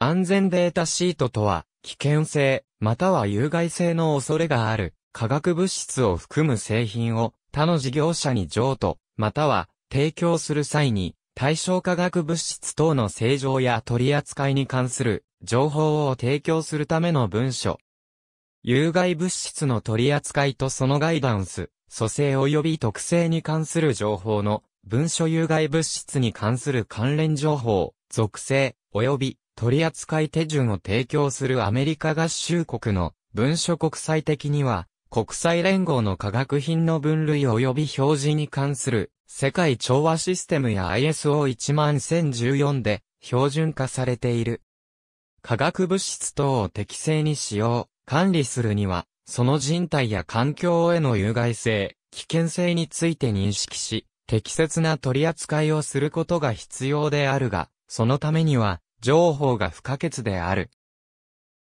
安全データシートとは、危険性、または有害性の恐れがある、化学物質を含む製品を他の事業者に譲渡、または提供する際に、対象化学物質等の正常や取り扱いに関する情報を提供するための文書。有害物質の取り扱いとそのガイダンス、蘇生及び特性に関する情報の文書有害物質に関する関連情報、属性、及び取扱手順を提供するアメリカ合衆国の文書国際的には、国際連合の化学品の分類及び表示に関する世界調和システムや ISO11014 で標準化されている。化学物質等を適正に使用、管理するには、その人体や環境への有害性、危険性について認識し、適切な取り扱いをすることが必要であるが、そのためには、情報が不可欠である。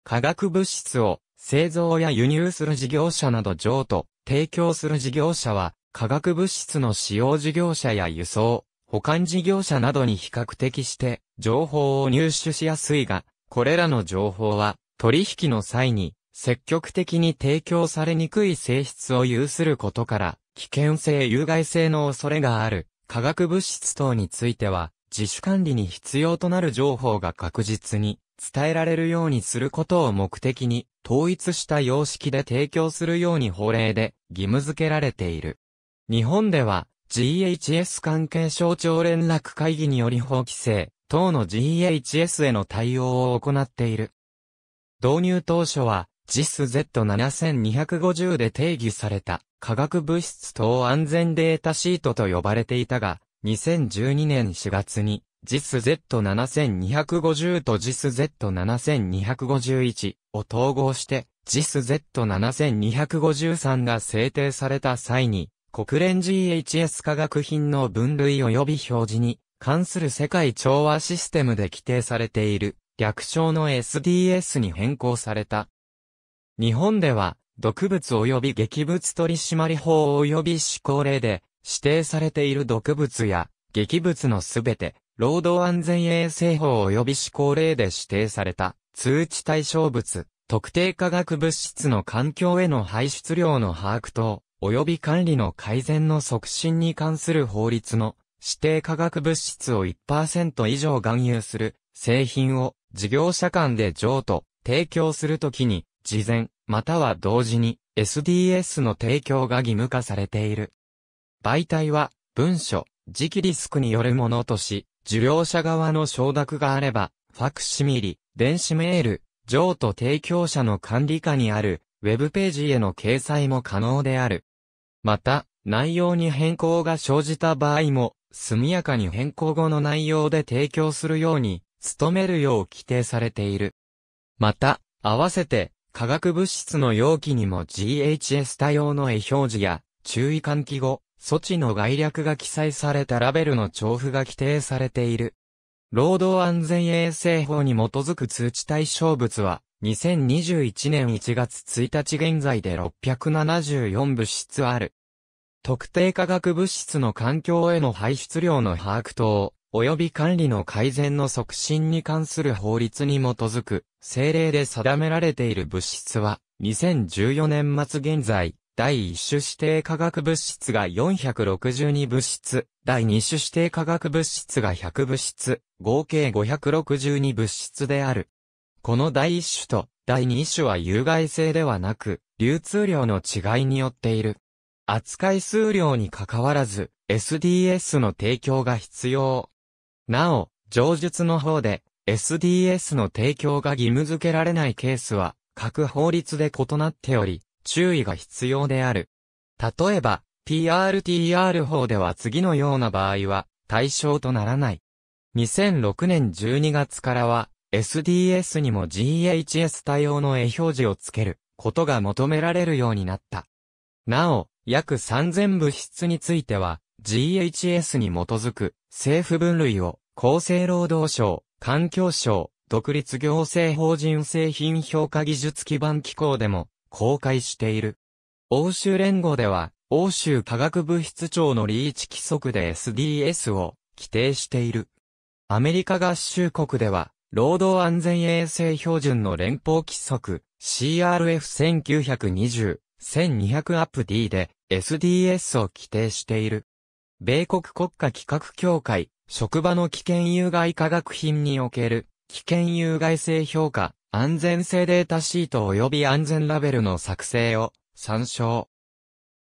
化学物質を製造や輸入する事業者など譲渡、提供する事業者は、化学物質の使用事業者や輸送、保管事業者などに比較的して、情報を入手しやすいが、これらの情報は、取引の際に、積極的に提供されにくい性質を有することから、危険性有害性の恐れがある、化学物質等については、自主管理に必要となる情報が確実に伝えられるようにすることを目的に統一した様式で提供するように法令で義務付けられている。日本では GHS 関係省庁連絡会議により法規制等の GHS への対応を行っている。導入当初は JISZ7250 で定義された化学物質等安全データシートと呼ばれていたが、2012年4月に JISZ7250 と JISZ7251 を統合して JISZ7253 が制定された際に国連 GHS 化学品の分類及び表示に関する世界調和システムで規定されている略称の SDS に変更された。日本では毒物及び劇物取締法及び施行令で指定されている毒物や劇物のすべて、労働安全衛生法及び施行令で指定された通知対象物、特定化学物質の環境への排出量の把握等、及び管理の改善の促進に関する法律の指定化学物質を1%以上含有する製品を事業者間で譲渡、提供するときに事前または同時に SDS の提供が義務化されている。媒体は、文書、直リスクによるものとし、受領者側の承諾があれば、ファクシミリ、電子メール、譲渡提供者の管理下にある、ウェブページへの掲載も可能である。また、内容に変更が生じた場合も、速やかに変更後の内容で提供するように、努めるよう規定されている。また、合わせて、化学物質の容器にも GHS 多様の絵表示や、注意喚起後、措置の概略が記載されたラベルの調布が規定されている。労働安全衛生法に基づく通知対象物は、2021年1月1日現在で674物質ある。特定化学物質の環境への排出量の把握等、及び管理の改善の促進に関する法律に基づく、政令で定められている物質は、2014年末現在、第1種指定化学物質が462物質、第2種指定化学物質が100物質、合計562物質である。この第1種と第2種は有害性ではなく、流通量の違いによっている。扱い数量にかかわらず、SDS の提供が必要。なお、上述の方で、SDS の提供が義務付けられないケースは、各法律で異なっており、注意が必要である。例えば、PRTR 法では次のような場合は対象とならない。2006年12月からは SDS にも GHS 対応の絵表示をつけることが求められるようになった。なお、約3000物質については GHS に基づく政府分類を厚生労働省、環境省、独立行政法人製品評価技術基盤機構でも公開している。欧州連合では、欧州化学物質庁のリーチ規則で SDS を規定している。アメリカ合衆国では、労働安全衛生標準の連邦規則 CRF1920、1200アップ D で SDS を規定している。米国国家規格協会、職場の危険有害化学品における危険有害性評価安全性データシート及び安全ラベルの作成を参照。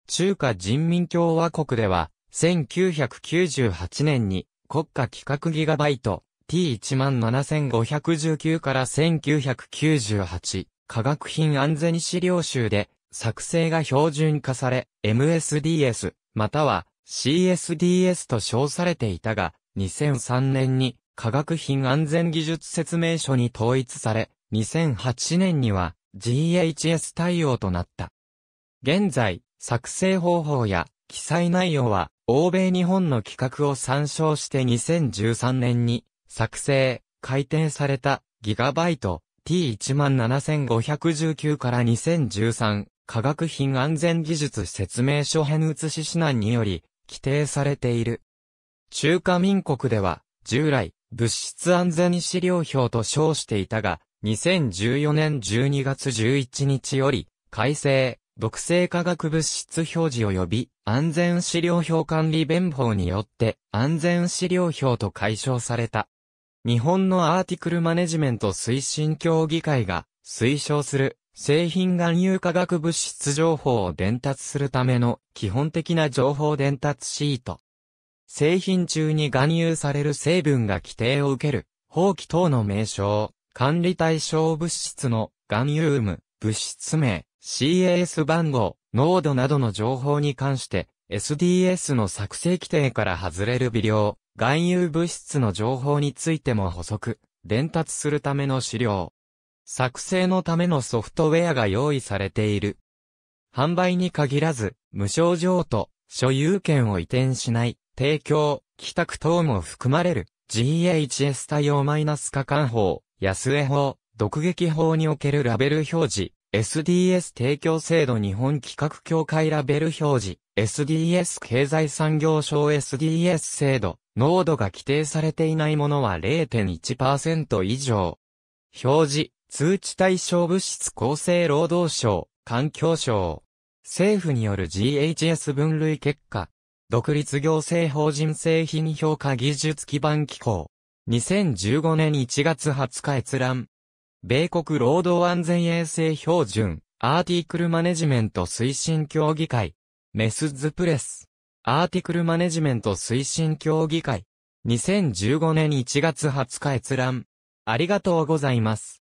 中華人民共和国では、1998年に国家規格ギガバイト T17519 から1998科学品安全資料集で作成が標準化され MSDS または CSDS と称されていたが2003年に科学品安全技術説明書に統一され2008年には GHS 対応となった。現在、作成方法や記載内容は、欧米日本の企画を参照して2013年に作成、改定されたギガバイト T17519 から2013科学品安全技術説明書編写し指南により規定されている。中華民国では従来物質安全資料表と称していたが2014年12月11日より、改正、毒性化学物質表示及び安全資料表管理弁法によって安全資料表と解消された。日本のアーティクルマネジメント推進協議会が推奨する製品含有化学物質情報を伝達するための基本的な情報伝達シート。製品中に含有される成分が規定を受ける、法規等の名称、管理対象物質の含有ム、物質名、CAS 番号、濃度などの情報に関して、SDS の作成規定から外れる微量、含有物質の情報についても補足、伝達するための資料。作成のためのソフトウェアが用意されている。販売に限らず、無償譲渡、所有権を移転しない、提供、帰宅等も含まれる GHS 対応マイナス加管法、安江法、毒撃法におけるラベル表示、SDS 提供制度日本企画協会ラベル表示、SDS 経済産業省 SDS 制度、濃度が規定されていないものは0.1%以上。表示、通知対象物質厚生労働省、環境省。政府による GHS 分類結果、独立行政法人製品評価技術基盤機構。2015年1月20日閲覧。米国労働安全衛生標準、アーティクルマネジメント推進協議会。メスズプレス。アーティクルマネジメント推進協議会。2015年1月20日閲覧。ありがとうございます。